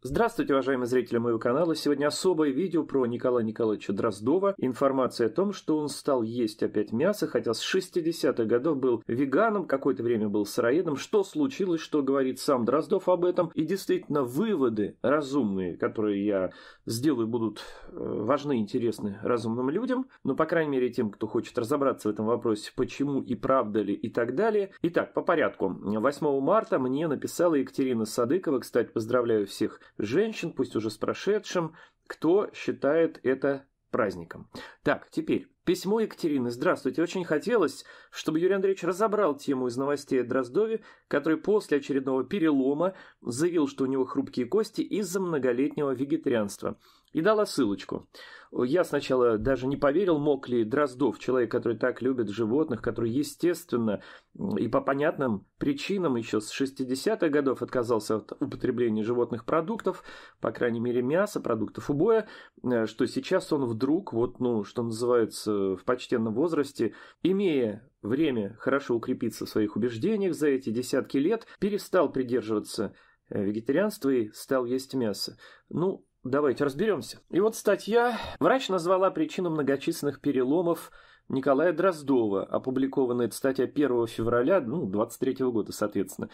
Здравствуйте, уважаемые зрители моего канала. Сегодня особое видео про Николая Николаевича Дроздова. Информация о том, что он стал есть опять мясо, хотя с 60-х годов был веганом, какое-то время был сыроедом. Что случилось, что говорит сам Дроздов об этом. И действительно, выводы разумные, которые я сделаю, будут э, важны и интересны разумным людям. Но, по крайней мере, тем, кто хочет разобраться в этом вопросе, почему и правда ли и так далее. Итак, по порядку. 8 марта мне написала Екатерина Садыкова. Кстати, поздравляю всех женщин, пусть уже с прошедшим, кто считает это праздником. Так, теперь письмо Екатерины. Здравствуйте. Очень хотелось, чтобы Юрий Андреевич разобрал тему из новостей о Дроздове, который после очередного перелома заявил, что у него хрупкие кости из-за многолетнего вегетарианства и дала ссылочку. Я сначала даже не поверил, мог ли Дроздов, человек, который так любит животных, который, естественно, и по понятным причинам еще с 60-х годов отказался от употребления животных продуктов, по крайней мере мяса, продуктов убоя, э, что сейчас он вдруг, вот, ну, что называется, в почтенном возрасте, имея время хорошо укрепиться в своих убеждениях за эти десятки лет, перестал придерживаться э, вегетарианства и стал есть мясо. Ну, Давайте разберемся. И вот статья врач назвала причину многочисленных переломов Николая Дроздова, опубликованная эта статья 1 февраля, ну, 23 года, соответственно.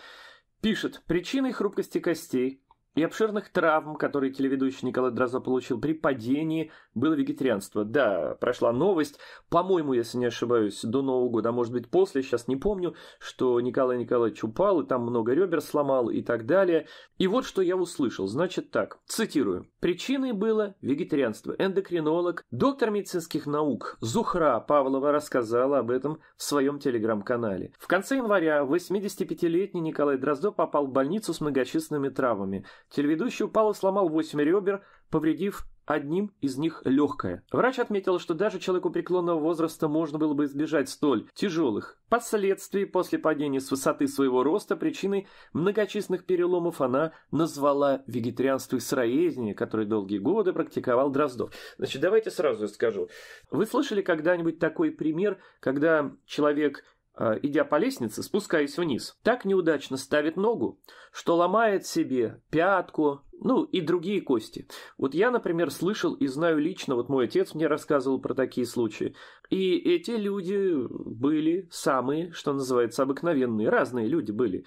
Пишет, причиной хрупкости костей и обширных травм, которые телеведущий Николай Дроза получил при падении, было вегетарианство. Да, прошла новость, по-моему, если не ошибаюсь, до Нового года, а может быть после, сейчас не помню, что Николай Николаевич упал, и там много ребер сломал и так далее. И вот что я услышал, значит так, цитирую. Причиной было вегетарианство. Эндокринолог, доктор медицинских наук Зухра Павлова рассказала об этом в своем телеграм-канале. В конце января 85-летний Николай Дроздо попал в больницу с многочисленными травмами. Телеведущий упал и сломал 8 ребер, повредив одним из них легкое. Врач отметил, что даже человеку преклонного возраста можно было бы избежать столь тяжелых последствий после падения с высоты своего роста. Причиной многочисленных переломов она назвала вегетарианство и сыроедение, которое долгие годы практиковал Дроздов. Значит, давайте сразу скажу. Вы слышали когда-нибудь такой пример, когда человек Э, идя по лестнице, спускаясь вниз. Так неудачно ставит ногу, что ломает себе пятку, ну и другие кости. Вот я, например, слышал и знаю лично, вот мой отец мне рассказывал про такие случаи. И эти люди были самые, что называется, обыкновенные, разные люди были.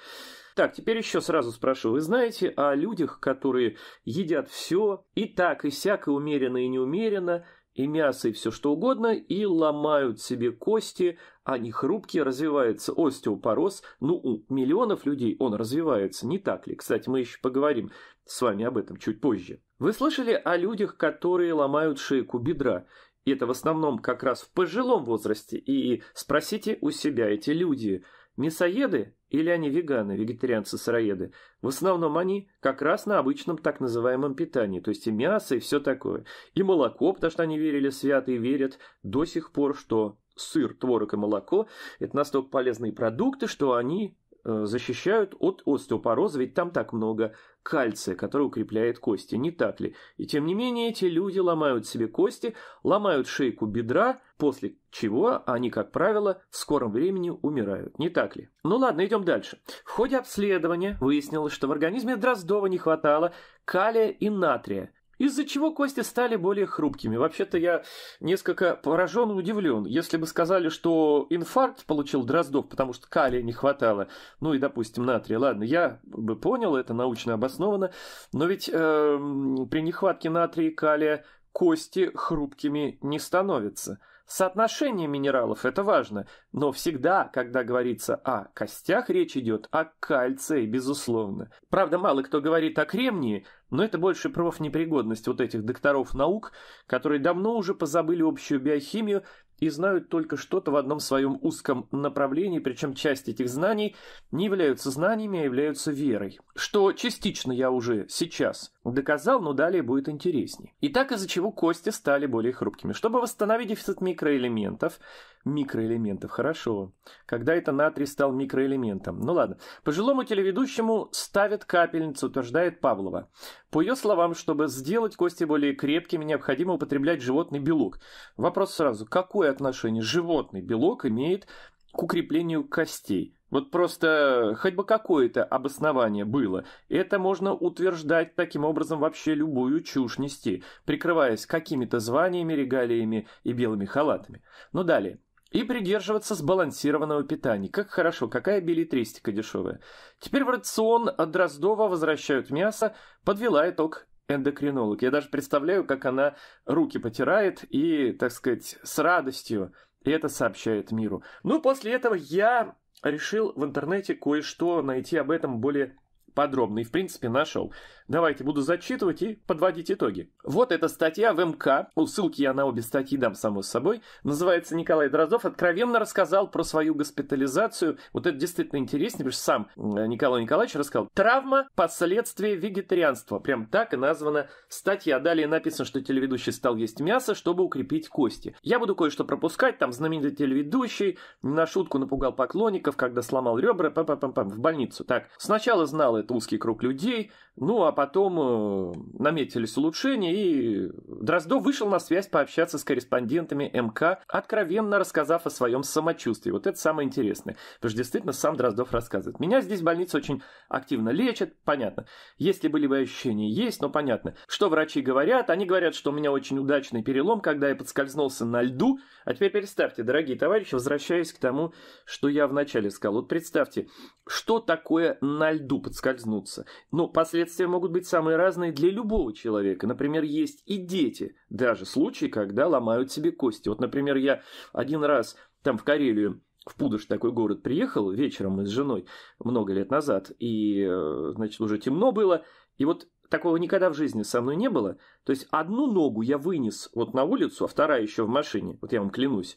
Так, теперь еще сразу спрошу. Вы знаете о людях, которые едят все и так, и сяк, и умеренно, и неумеренно – и мясо, и все что угодно, и ломают себе кости, они а хрупкие, развивается остеопороз. Ну, у миллионов людей он развивается, не так ли? Кстати, мы еще поговорим с вами об этом чуть позже. Вы слышали о людях, которые ломают шейку бедра? И это в основном как раз в пожилом возрасте. И спросите у себя эти люди. Мясоеды или они веганы, вегетарианцы, сыроеды. В основном они как раз на обычном так называемом питании, то есть и мясо, и все такое. И молоко, потому что они верили свято и верят до сих пор, что сыр, творог и молоко – это настолько полезные продукты, что они э, защищают от остеопороза, ведь там так много кальция, который укрепляет кости, не так ли? И тем не менее эти люди ломают себе кости, ломают шейку бедра, после чего они, как правило, в скором времени умирают, не так ли? Ну ладно, идем дальше. В ходе обследования выяснилось, что в организме Дроздова не хватало калия и натрия, из-за чего кости стали более хрупкими. Вообще-то я несколько поражен и удивлен. Если бы сказали, что инфаркт получил Дроздов, потому что калия не хватало, ну и, допустим, натрия, ладно, я бы понял, это научно обосновано, но ведь э, при нехватке натрия и калия кости хрупкими не становятся. Соотношение минералов – это важно, но всегда, когда говорится о костях, речь идет о кальции, безусловно. Правда, мало кто говорит о кремнии, но это больше профнепригодность вот этих докторов наук, которые давно уже позабыли общую биохимию и знают только что-то в одном своем узком направлении, причем часть этих знаний не являются знаниями, а являются верой. Что частично я уже сейчас – Доказал, но далее будет интереснее. Итак, из-за чего кости стали более хрупкими? Чтобы восстановить дефицит микроэлементов, микроэлементов, хорошо, когда это натрий стал микроэлементом? Ну ладно. Пожилому телеведущему ставят капельницу, утверждает Павлова. По ее словам, чтобы сделать кости более крепкими, необходимо употреблять животный белок. Вопрос сразу, какое отношение животный белок имеет к укреплению костей? Вот просто хоть бы какое-то обоснование было. Это можно утверждать таким образом вообще любую чушь нести, прикрываясь какими-то званиями, регалиями и белыми халатами. Но ну, далее. И придерживаться сбалансированного питания. Как хорошо, какая билетристика дешевая. Теперь в рацион от Дроздова возвращают мясо, подвела итог эндокринолог. Я даже представляю, как она руки потирает и, так сказать, с радостью это сообщает миру. Ну, после этого я решил в интернете кое-что найти об этом более подробный, в принципе, нашел. Давайте буду зачитывать и подводить итоги. Вот эта статья в МК, ну, ссылки я на обе статьи дам, само собой, называется «Николай Дроздов откровенно рассказал про свою госпитализацию». Вот это действительно интересно, потому что сам э, Николай Николаевич рассказал. «Травма – последствия вегетарианства». Прям так и названа статья. Далее написано, что телеведущий стал есть мясо, чтобы укрепить кости. Я буду кое-что пропускать, там знаменитый телеведущий на шутку напугал поклонников, когда сломал ребра, пам -пам -пам, в больницу. Так, сначала знал это этот узкий круг людей. Ну, а потом э, наметились улучшения, и Дроздов вышел на связь пообщаться с корреспондентами МК, откровенно рассказав о своем самочувствии. Вот это самое интересное. Потому что действительно сам Дроздов рассказывает. Меня здесь в больнице очень активно лечат, понятно. Если были бы ощущения, есть, но понятно. Что врачи говорят? Они говорят, что у меня очень удачный перелом, когда я подскользнулся на льду. А теперь представьте, дорогие товарищи, возвращаясь к тому, что я вначале сказал. Вот представьте, что такое на льду подскользнуться поскользнуться. Но последствия могут быть самые разные для любого человека. Например, есть и дети. Даже случаи, когда ломают себе кости. Вот, например, я один раз там в Карелию в Пудыш такой город приехал вечером мы с женой много лет назад, и, э, значит, уже темно было, и вот такого никогда в жизни со мной не было. То есть одну ногу я вынес вот на улицу, а вторая еще в машине, вот я вам клянусь.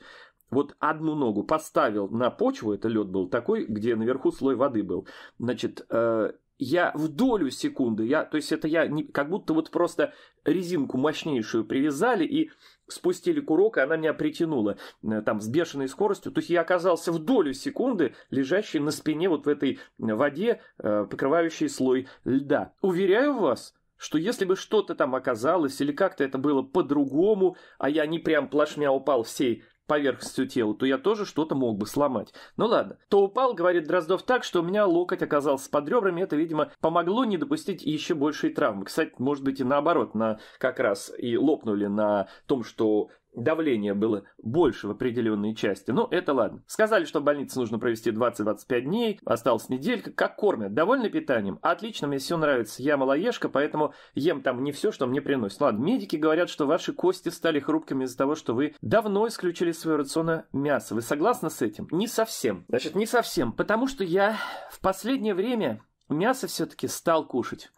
Вот одну ногу поставил на почву, это лед был такой, где наверху слой воды был. Значит, э, я в долю секунды, я, то есть это я не, как будто вот просто резинку мощнейшую привязали и спустили курок, и она меня притянула э, там с бешеной скоростью. То есть я оказался в долю секунды лежащий на спине вот в этой воде, э, покрывающей слой льда. Уверяю вас, что если бы что-то там оказалось или как-то это было по-другому, а я не прям плашмя упал всей поверхностью тела, то я тоже что-то мог бы сломать. Ну ладно. То упал, говорит Дроздов, так, что у меня локоть оказался под ребрами. Это, видимо, помогло не допустить еще большей травмы. Кстати, может быть и наоборот, на как раз и лопнули на том, что давление было больше в определенной части. Но ну, это ладно. Сказали, что в больнице нужно провести 20-25 дней, осталась неделька. Как кормят? Довольны питанием? Отлично, мне все нравится. Я малоежка, поэтому ем там не все, что мне приносит. Ладно, медики говорят, что ваши кости стали хрупкими из-за того, что вы давно исключили из своего рациона мясо. Вы согласны с этим? Не совсем. Значит, не совсем. Потому что я в последнее время мясо все-таки стал кушать.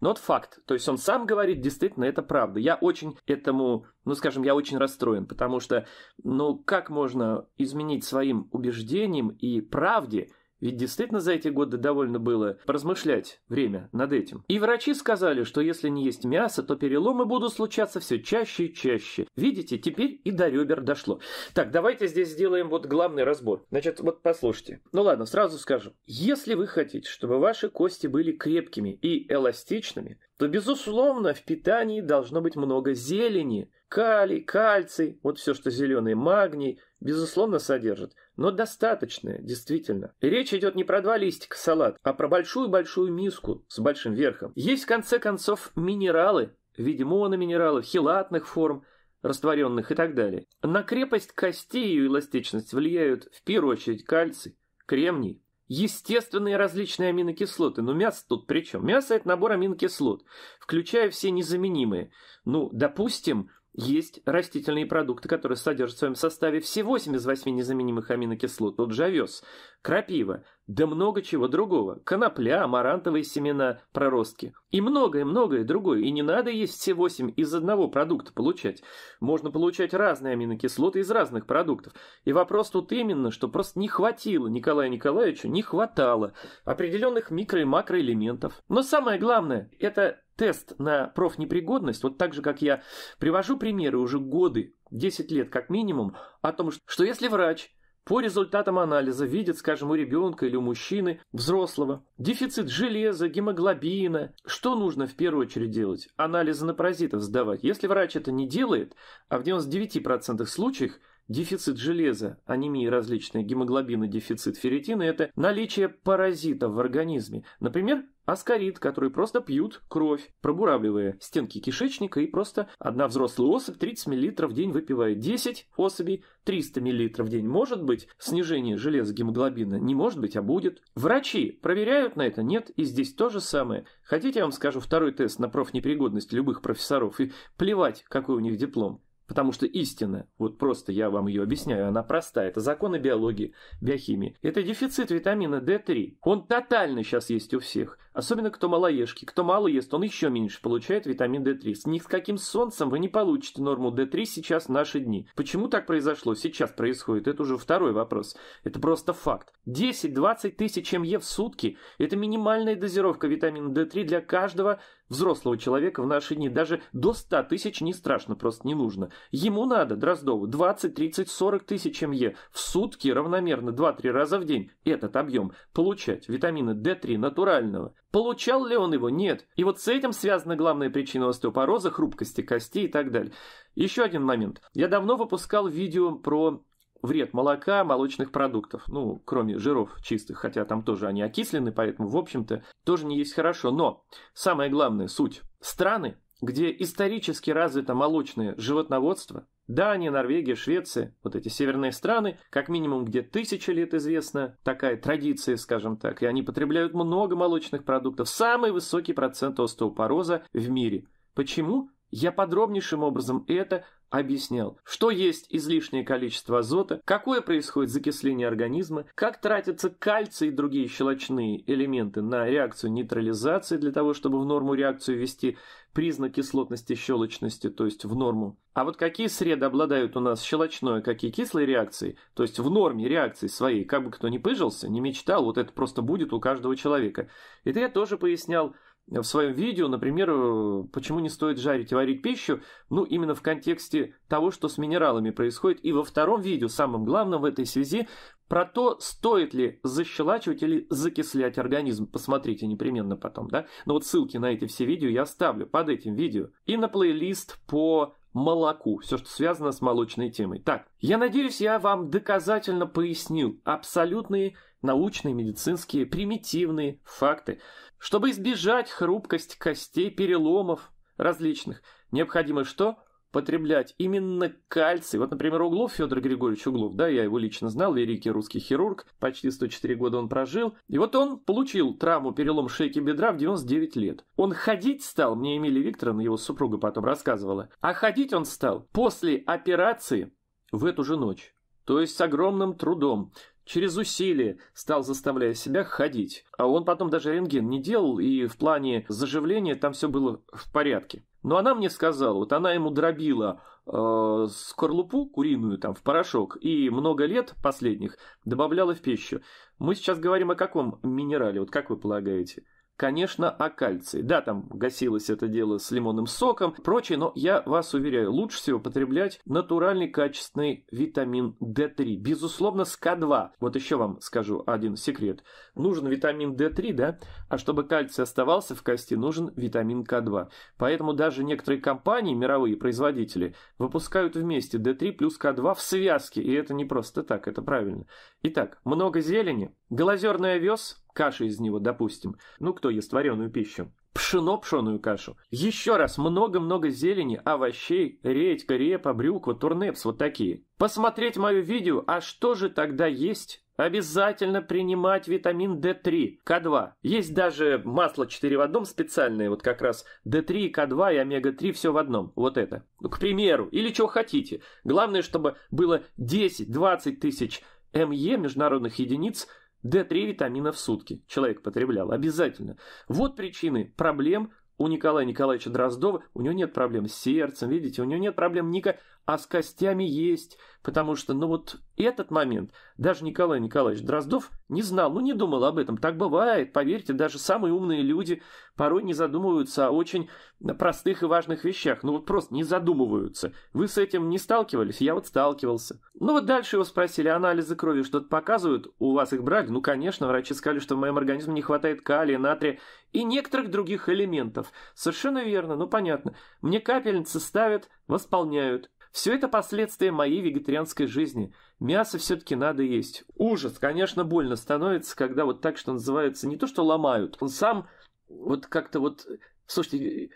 Но это факт. То есть он сам говорит, действительно, это правда. Я очень этому, ну скажем, я очень расстроен, потому что, ну как можно изменить своим убеждениям и правде ведь действительно за эти годы довольно было поразмышлять время над этим. И врачи сказали, что если не есть мясо, то переломы будут случаться все чаще и чаще. Видите, теперь и до ребер дошло. Так, давайте здесь сделаем вот главный разбор. Значит, вот послушайте. Ну ладно, сразу скажу. Если вы хотите, чтобы ваши кости были крепкими и эластичными, то, безусловно, в питании должно быть много зелени. Калий, кальций, вот все, что зеленый, магний, безусловно, содержит – но достаточное, действительно. И речь идет не про два листика салат, а про большую-большую миску с большим верхом. Есть, в конце концов, минералы, в виде мономинералов, хилатных форм, растворенных и так далее. На крепость кости и ее эластичность влияют, в первую очередь, кальций, кремний, естественные различные аминокислоты. Но ну, мясо тут при чем? Мясо – это набор аминокислот, включая все незаменимые. Ну, допустим, есть растительные продукты, которые содержат в своем составе все 8 из 8 незаменимых аминокислот, тот же овес, крапива, да много чего другого, конопля, амарантовые семена, проростки и многое-многое другое. И не надо есть все 8 из одного продукта получать. Можно получать разные аминокислоты из разных продуктов. И вопрос тут именно, что просто не хватило Николаю Николаевичу, не хватало определенных микро- и макроэлементов. Но самое главное, это тест на профнепригодность, вот так же, как я привожу примеры уже годы, 10 лет как минимум, о том, что если врач по результатам анализа видит, скажем, у ребенка или у мужчины взрослого дефицит железа, гемоглобина. Что нужно в первую очередь делать? Анализы на паразитов сдавать. Если врач это не делает, а в 99% случаях Дефицит железа, анемия, различные, гемоглобина, дефицит ферритина – это наличие паразитов в организме. Например, аскарид, который просто пьют кровь, пробуравливая стенки кишечника, и просто одна взрослая особь 30 мл в день выпивает. 10 особей 300 мл в день. Может быть, снижение железа гемоглобина? Не может быть, а будет. Врачи проверяют на это? Нет. И здесь то же самое. Хотите, я вам скажу второй тест на профнепригодность любых профессоров и плевать, какой у них диплом. Потому что истина, вот просто я вам ее объясняю, она простая. Это законы биологии, биохимии. Это дефицит витамина D3. Он тотально сейчас есть у всех. Особенно кто малоежки. Кто мало ест, он еще меньше получает витамин D3. С ни с каким солнцем вы не получите норму D3 сейчас в наши дни. Почему так произошло? Сейчас происходит. Это уже второй вопрос. Это просто факт. 10-20 тысяч МЕ в сутки – это минимальная дозировка витамина D3 для каждого Взрослого человека в наши дни даже до 100 тысяч не страшно, просто не нужно. Ему надо, Дроздову, 20, 30, 40 тысяч МЕ в сутки равномерно 2-3 раза в день этот объем получать витамина D3 натурального. Получал ли он его? Нет. И вот с этим связана главная причина остеопороза, хрупкости костей и так далее. Еще один момент. Я давно выпускал видео про вред молока, молочных продуктов, ну, кроме жиров чистых, хотя там тоже они окислены, поэтому, в общем-то, тоже не есть хорошо. Но самое главное суть – страны, где исторически развито молочное животноводство, Дания, Норвегия, Швеция, вот эти северные страны, как минимум где тысячи лет известна такая традиция, скажем так, и они потребляют много молочных продуктов, самый высокий процент остеопороза в мире. Почему? Я подробнейшим образом это объяснял. Что есть излишнее количество азота, какое происходит закисление организма, как тратятся кальций и другие щелочные элементы на реакцию нейтрализации для того, чтобы в норму реакцию ввести признак кислотности щелочности, то есть в норму. А вот какие среды обладают у нас щелочной, а какие кислые реакции, то есть в норме реакции своей, как бы кто ни пыжился, не мечтал, вот это просто будет у каждого человека. Это я тоже пояснял в своем видео, например, э, почему не стоит жарить и варить пищу, ну, именно в контексте того, что с минералами происходит. И во втором видео, самым главным в этой связи, про то, стоит ли защелачивать или закислять организм. Посмотрите непременно потом, да? Но ну, вот ссылки на эти все видео я оставлю под этим видео. И на плейлист по молоку, все, что связано с молочной темой. Так, я надеюсь, я вам доказательно пояснил абсолютные научные, медицинские, примитивные факты – чтобы избежать хрупкость костей, переломов различных, необходимо что? Потреблять именно кальций. Вот, например, Углов, Федор Григорьевич Углов, да, я его лично знал, великий русский хирург, почти 104 года он прожил. И вот он получил травму, перелом шейки бедра в 99 лет. Он ходить стал, мне Эмилия Викторовна, его супруга потом рассказывала, а ходить он стал после операции в эту же ночь. То есть с огромным трудом через усилие стал, заставляя себя ходить. А он потом даже рентген не делал, и в плане заживления там все было в порядке. Но она мне сказала, вот она ему дробила э, скорлупу куриную там в порошок и много лет последних добавляла в пищу. Мы сейчас говорим о каком минерале, вот как вы полагаете? Конечно, о кальции. Да, там гасилось это дело с лимонным соком, прочее, но я вас уверяю, лучше всего потреблять натуральный качественный витамин D3. Безусловно, с К2. Вот еще вам скажу один секрет. Нужен витамин D3, да? А чтобы кальций оставался в кости, нужен витамин К2. Поэтому даже некоторые компании, мировые производители, выпускают вместе D3 плюс К2 в связке. И это не просто так, это правильно. Итак, много зелени, Глазерный овес, кашу из него, допустим. Ну, кто ест вареную пищу? пшено пшеную кашу. Еще раз, много-много зелени, овощей, редька, репа, брюква, турнепс, вот такие. Посмотреть мое видео, а что же тогда есть? Обязательно принимать витамин D3, К2. Есть даже масло 4 в одном специальное, вот как раз D3, К2 и омега-3 все в одном, вот это. Ну, к примеру, или что хотите. Главное, чтобы было 10-20 тысяч МЕ международных единиц D3 витамина в сутки человек потреблял, обязательно. Вот причины проблем у Николая Николаевича Дроздова, у него нет проблем с сердцем, видите, у него нет проблем никак а с костями есть, потому что, ну вот этот момент даже Николай Николаевич Дроздов не знал, ну не думал об этом. Так бывает, поверьте, даже самые умные люди порой не задумываются о очень простых и важных вещах, ну вот просто не задумываются. Вы с этим не сталкивались? Я вот сталкивался. Ну вот дальше его спросили, анализы крови что-то показывают? У вас их брали? Ну конечно, врачи сказали, что в моем организме не хватает калия, натрия и некоторых других элементов. Совершенно верно, ну понятно. Мне капельницы ставят, восполняют. Все это последствия моей вегетарианской жизни. Мясо все-таки надо есть. Ужас, конечно, больно становится, когда вот так, что называется, не то что ломают. Он сам вот как-то вот... Слушайте,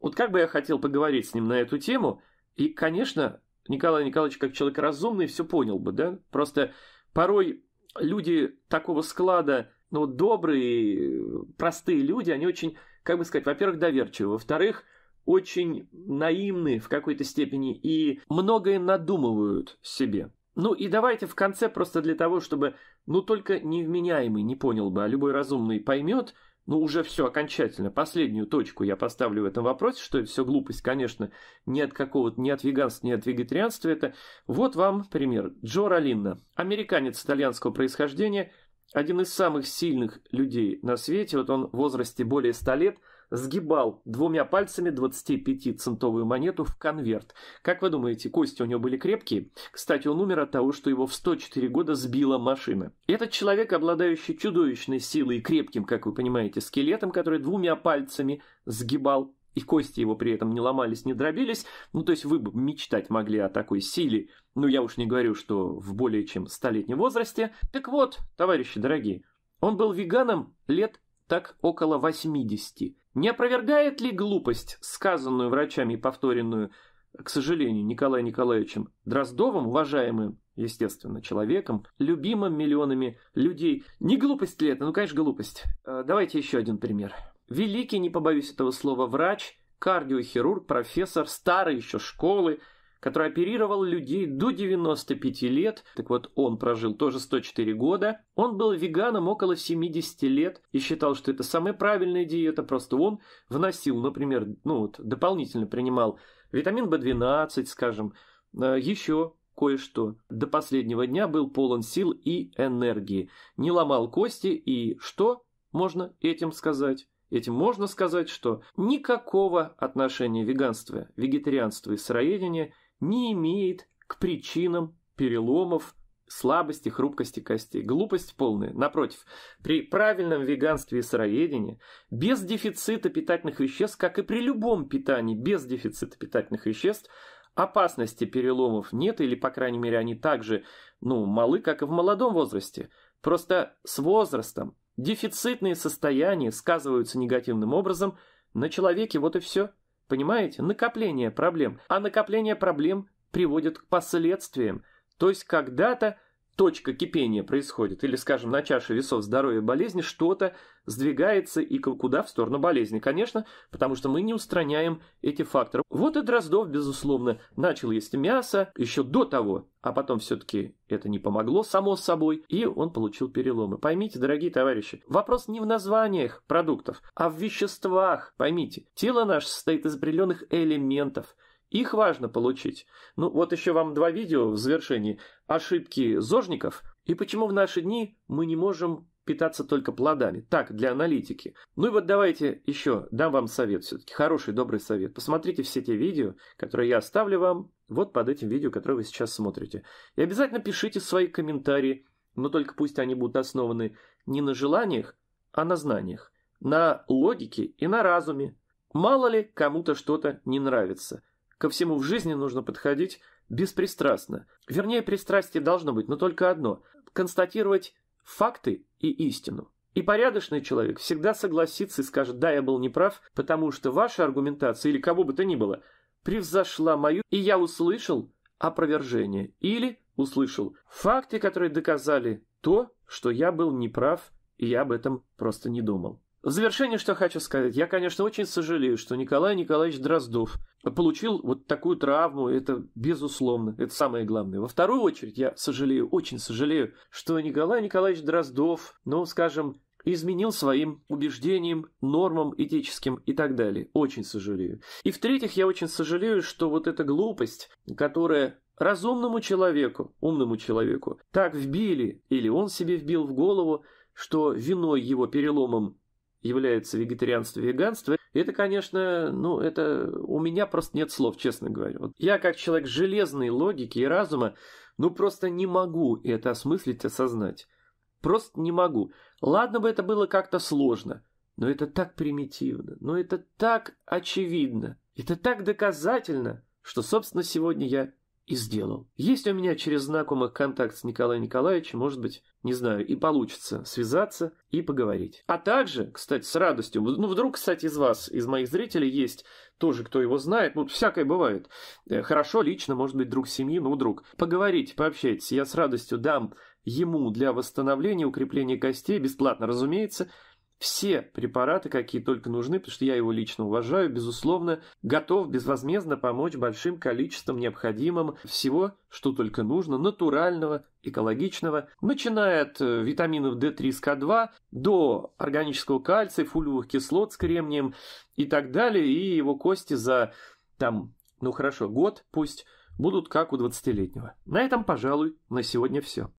вот как бы я хотел поговорить с ним на эту тему, и, конечно, Николай Николаевич, как человек разумный, все понял бы, да? Просто порой люди такого склада, ну, добрые, простые люди, они очень, как бы сказать, во-первых, доверчивы, во-вторых, очень наивны в какой-то степени и многое надумывают себе. Ну и давайте в конце просто для того, чтобы, ну только невменяемый не понял бы, а любой разумный поймет, ну уже все окончательно, последнюю точку я поставлю в этом вопросе, что это все глупость, конечно, ни от какого-то, ни от веганства, ни от вегетарианства это. Вот вам пример. Джо Ролинна, американец итальянского происхождения, один из самых сильных людей на свете, вот он в возрасте более 100 лет – сгибал двумя пальцами 25-центовую монету в конверт. Как вы думаете, кости у него были крепкие? Кстати, он умер от того, что его в 104 года сбила машина. Этот человек, обладающий чудовищной силой и крепким, как вы понимаете, скелетом, который двумя пальцами сгибал и кости его при этом не ломались, не дробились. Ну, то есть вы бы мечтать могли о такой силе. Ну, я уж не говорю, что в более чем столетнем возрасте. Так вот, товарищи дорогие, он был веганом лет так около 80. Не опровергает ли глупость, сказанную врачами и повторенную, к сожалению, Николаем Николаевичем Дроздовым, уважаемым, естественно, человеком, любимым миллионами людей. Не глупость ли это? Ну, конечно, глупость. Э, давайте еще один пример. Великий, не побоюсь этого слова, врач, кардиохирург, профессор старый еще школы, который оперировал людей до 95 лет, так вот он прожил тоже 104 года, он был веганом около 70 лет и считал, что это самая правильная диета, просто он вносил, например, ну вот, дополнительно принимал витамин B12, скажем, э, еще кое-что. До последнего дня был полон сил и энергии, не ломал кости и что можно этим сказать? Этим можно сказать, что никакого отношения веганства, вегетарианства и сыроедения не имеет к причинам переломов, слабости, хрупкости костей. Глупость полная. Напротив, при правильном веганстве и сыроедении, без дефицита питательных веществ, как и при любом питании без дефицита питательных веществ, опасности переломов нет, или, по крайней мере, они также ну, малы, как и в молодом возрасте. Просто с возрастом дефицитные состояния сказываются негативным образом на человеке, вот и все. Понимаете? Накопление проблем. А накопление проблем приводит к последствиям. То есть когда-то точка кипения происходит, или, скажем, на чаше весов здоровья и болезни что-то сдвигается и куда в сторону болезни, конечно, потому что мы не устраняем эти факторы. Вот и Дроздов, безусловно, начал есть мясо еще до того, а потом все-таки это не помогло, само собой, и он получил переломы. Поймите, дорогие товарищи, вопрос не в названиях продуктов, а в веществах, поймите. Тело наше состоит из определенных элементов – их важно получить. Ну вот еще вам два видео в завершении. Ошибки зожников и почему в наши дни мы не можем питаться только плодами. Так, для аналитики. Ну и вот давайте еще дам вам совет все-таки. Хороший, добрый совет. Посмотрите все те видео, которые я оставлю вам вот под этим видео, которое вы сейчас смотрите. И обязательно пишите свои комментарии, но только пусть они будут основаны не на желаниях, а на знаниях, на логике и на разуме. Мало ли кому-то что-то не нравится. Ко всему в жизни нужно подходить беспристрастно. Вернее, пристрастие должно быть, но только одно – констатировать факты и истину. И порядочный человек всегда согласится и скажет «да, я был неправ, потому что ваша аргументация или кого бы то ни было превзошла мою, и я услышал опровержение» или услышал факты, которые доказали то, что я был неправ, и я об этом просто не думал. В завершение, что хочу сказать. Я, конечно, очень сожалею, что Николай Николаевич Дроздов получил вот такую травму. Это безусловно, это самое главное. Во вторую очередь, я сожалею, очень сожалею, что Николай Николаевич Дроздов, ну, скажем, изменил своим убеждениям, нормам этическим и так далее. Очень сожалею. И в-третьих, я очень сожалею, что вот эта глупость, которая разумному человеку, умному человеку, так вбили, или он себе вбил в голову, что виной его переломом является вегетарианство и веганство, это, конечно, ну, это у меня просто нет слов, честно говоря. Вот я, как человек железной логики и разума, ну, просто не могу это осмыслить, осознать. Просто не могу. Ладно бы это было как-то сложно, но это так примитивно, но это так очевидно, это так доказательно, что, собственно, сегодня я и сделал. Есть у меня через знакомых контакт с Николаем Николаевичем, может быть, не знаю, и получится связаться и поговорить. А также, кстати, с радостью, ну вдруг, кстати, из вас, из моих зрителей есть тоже, кто его знает, ну всякое бывает. Э, хорошо, лично, может быть, друг семьи, ну друг. Поговорить, пообщайтесь, я с радостью дам ему для восстановления, укрепления костей, бесплатно, разумеется, все препараты, какие только нужны, потому что я его лично уважаю, безусловно, готов безвозмездно помочь большим количеством необходимым всего, что только нужно, натурального, экологичного, начиная от э, витаминов D3 с К2 до органического кальция, фулевых кислот с кремнием и так далее, и его кости за, там, ну хорошо, год пусть, будут как у 20-летнего. На этом, пожалуй, на сегодня все.